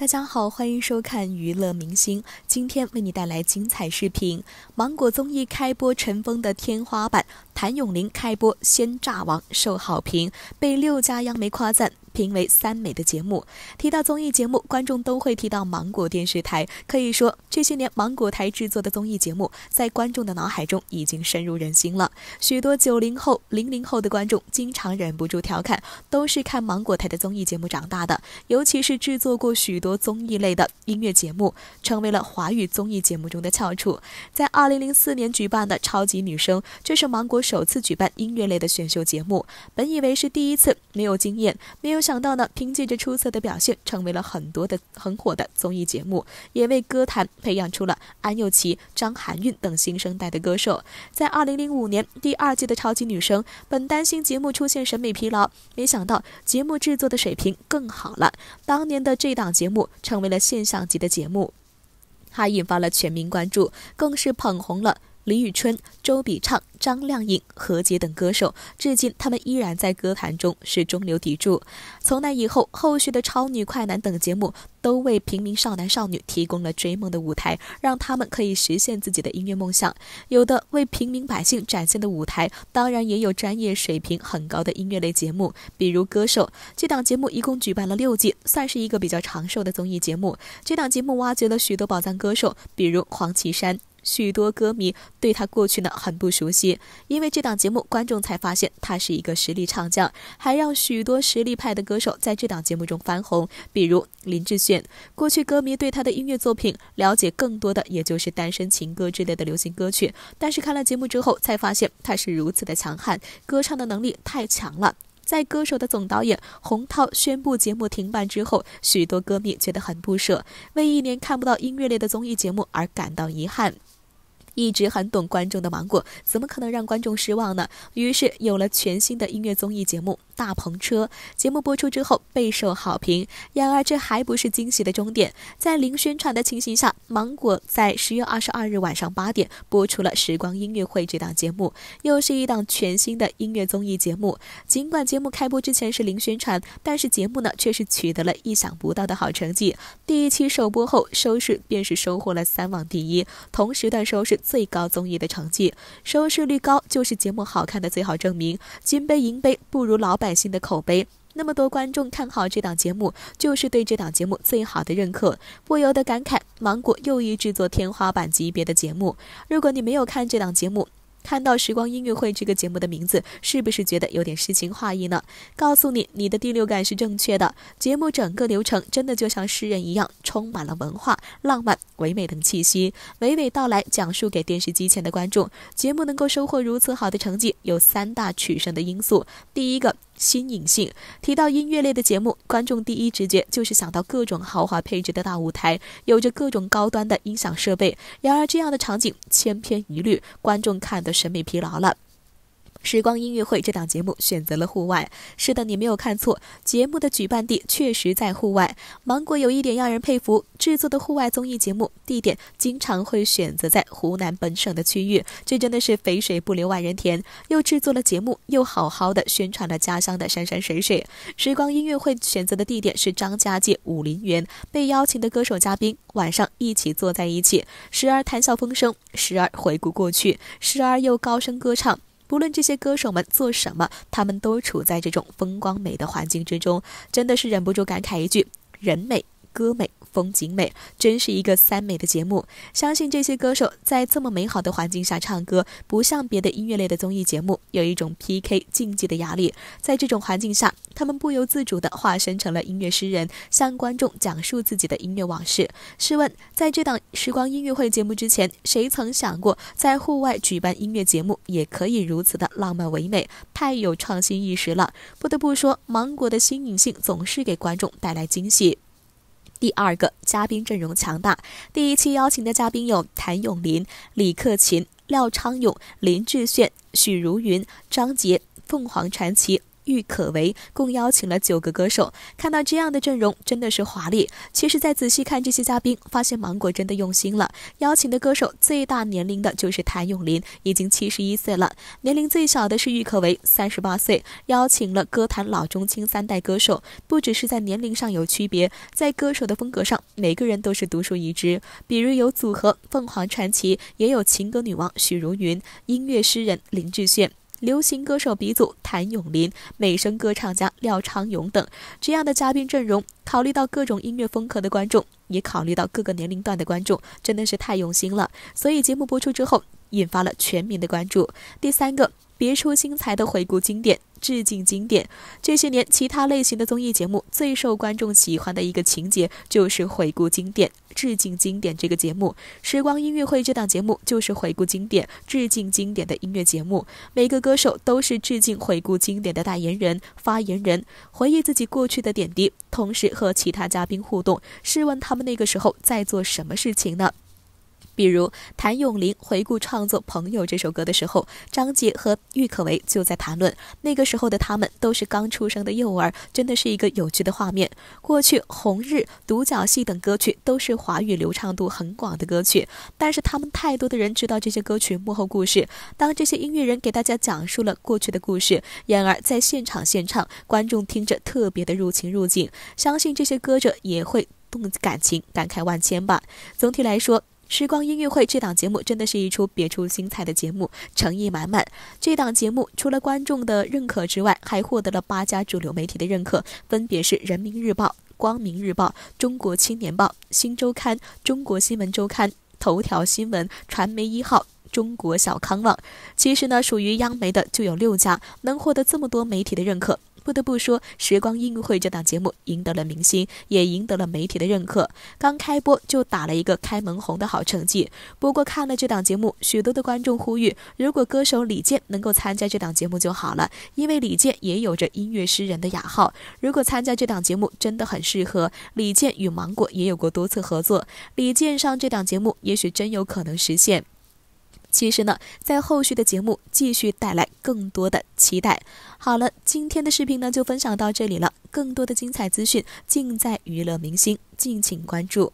大家好，欢迎收看娱乐明星，今天为你带来精彩视频。芒果综艺开播，尘封的天花板。谭咏麟开播《鲜炸王》受好评，被六家央媒夸赞，评为三美的节目。提到综艺节目，观众都会提到芒果电视台。可以说，这些年芒果台制作的综艺节目在观众的脑海中已经深入人心了。许多九零后、零零后的观众经常忍不住调侃，都是看芒果台的综艺节目长大的。尤其是制作过许多综艺类的音乐节目，成为了华语综艺节目中的翘楚。在二零零四年举办的《超级女声》，这是芒果。首次举办音乐类的选秀节目，本以为是第一次没有经验，没有想到呢，凭借着出色的表现，成为了很多的很火的综艺节目，也为歌坛培养出了安又琪、张含韵等新生代的歌手。在2005年第二季的超级女声，本担心节目出现审美疲劳，没想到节目制作的水平更好了，当年的这档节目成为了现象级的节目，还引发了全民关注，更是捧红了。李宇春、周笔畅、张靓颖、何洁等歌手，至今他们依然在歌坛中是中流砥柱。从那以后，后续的《超女》《快男》等节目都为平民少男少女提供了追梦的舞台，让他们可以实现自己的音乐梦想。有的为平民百姓展现的舞台，当然也有专业水平很高的音乐类节目，比如《歌手》这档节目一共举办了六季，算是一个比较长寿的综艺节目。这档节目挖掘了许多宝藏歌手，比如黄绮珊。许多歌迷对他过去呢很不熟悉，因为这档节目观众才发现他是一个实力唱将，还让许多实力派的歌手在这档节目中翻红，比如林志炫。过去歌迷对他的音乐作品了解更多的也就是单身情歌之类的流行歌曲，但是看了节目之后才发现他是如此的强悍，歌唱的能力太强了。在歌手的总导演洪涛宣布节目停办之后，许多歌迷觉得很不舍，为一年看不到音乐类的综艺节目而感到遗憾。一直很懂观众的芒果，怎么可能让观众失望呢？于是有了全新的音乐综艺节目《大篷车》。节目播出之后备受好评。然而这还不是惊喜的终点，在零宣传的情形下，芒果在十月二十二日晚上八点播出了《时光音乐会》这档节目，又是一档全新的音乐综艺节目。尽管节目开播之前是零宣传，但是节目呢却是取得了意想不到的好成绩。第一期首播后，收视便是收获了三网第一，同时段收视。最高综艺的成绩，收视率高就是节目好看的最好证明。金杯银杯不如老百姓的口碑。那么多观众看好这档节目，就是对这档节目最好的认可。不由得感慨，芒果又一制作天花板级别的节目。如果你没有看这档节目，看到《时光音乐会》这个节目的名字，是不是觉得有点诗情画意呢？告诉你，你的第六感是正确的。节目整个流程真的就像诗人一样，充满了文化、浪漫、唯美等气息，娓娓道来，讲述给电视机前的观众。节目能够收获如此好的成绩，有三大取胜的因素。第一个。新颖性。提到音乐类的节目，观众第一直觉就是想到各种豪华配置的大舞台，有着各种高端的音响设备。然而，这样的场景千篇一律，观众看的审美疲劳了。时光音乐会这档节目选择了户外。是的，你没有看错，节目的举办地确实在户外。芒果有一点让人佩服，制作的户外综艺节目地点经常会选择在湖南本省的区域，这真的是肥水不流外人田。又制作了节目，又好好的宣传了家乡的山山水水。时光音乐会选择的地点是张家界武陵源。被邀请的歌手嘉宾晚上一起坐在一起，时而谈笑风生，时而回顾过去，时而又高声歌唱。不论这些歌手们做什么，他们都处在这种风光美的环境之中，真的是忍不住感慨一句：人美。歌美，风景美，真是一个三美的节目。相信这些歌手在这么美好的环境下唱歌，不像别的音乐类的综艺节目，有一种 PK 竞技的压力。在这种环境下，他们不由自主的化身成了音乐诗人，向观众讲述自己的音乐往事。试问，在这档《时光音乐会》节目之前，谁曾想过在户外举办音乐节目也可以如此的浪漫唯美？太有创新意识了！不得不说，芒果的新颖性总是给观众带来惊喜。第二个嘉宾阵容强大，第一期邀请的嘉宾有谭咏麟、李克勤、廖昌永、林志炫、许茹芸、张杰、凤凰传奇。郁可唯共邀请了九个歌手，看到这样的阵容真的是华丽。其实再仔细看这些嘉宾，发现芒果真的用心了。邀请的歌手最大年龄的就是谭咏麟，已经七十一岁了；年龄最小的是郁可唯，三十八岁。邀请了歌坛老中青三代歌手，不只是在年龄上有区别，在歌手的风格上，每个人都是独树一帜。比如有组合凤凰传奇，也有情歌女王许茹芸、音乐诗人林志炫。流行歌手鼻祖谭咏麟、美声歌唱家廖昌永等这样的嘉宾阵容，考虑到各种音乐风格的观众，也考虑到各个年龄段的观众，真的是太用心了。所以节目播出之后，引发了全民的关注。第三个。别出心裁的回顾经典，致敬经典。这些年，其他类型的综艺节目最受观众喜欢的一个情节，就是回顾经典、致敬经典。这个节目《时光音乐会》这档节目就是回顾经典、致敬经典的音乐节目。每个歌手都是致敬、回顾经典的代言人、发言人，回忆自己过去的点滴，同时和其他嘉宾互动，试问他们那个时候在做什么事情呢？比如谭咏麟回顾创作《朋友》这首歌的时候，张杰和郁可唯就在谈论那个时候的他们都是刚出生的幼儿，真的是一个有趣的画面。过去《红日》《独角戏》等歌曲都是华语流畅度很广的歌曲，但是他们太多的人知道这些歌曲幕后故事。当这些音乐人给大家讲述了过去的故事，然而在现场现唱，观众听着特别的入情入境，相信这些歌者也会动感情，感慨万千吧。总体来说。时光音乐会这档节目真的是一出别出心裁的节目，诚意满满。这档节目除了观众的认可之外，还获得了八家主流媒体的认可，分别是《人民日报》《光明日报》《中国青年报》《新周刊》《中国新闻周刊》《头条新闻》《传媒一号》《中国小康网》。其实呢，属于央媒的就有六家，能获得这么多媒体的认可。不得不说，《时光音乐会》这档节目赢得了明星，也赢得了媒体的认可。刚开播就打了一个开门红的好成绩。不过，看了这档节目，许多的观众呼吁，如果歌手李健能够参加这档节目就好了，因为李健也有着音乐诗人的雅号。如果参加这档节目，真的很适合。李健与芒果也有过多次合作，李健上这档节目，也许真有可能实现。其实呢，在后续的节目继续带来更多的期待。好了，今天的视频呢就分享到这里了，更多的精彩资讯尽在娱乐明星，敬请关注。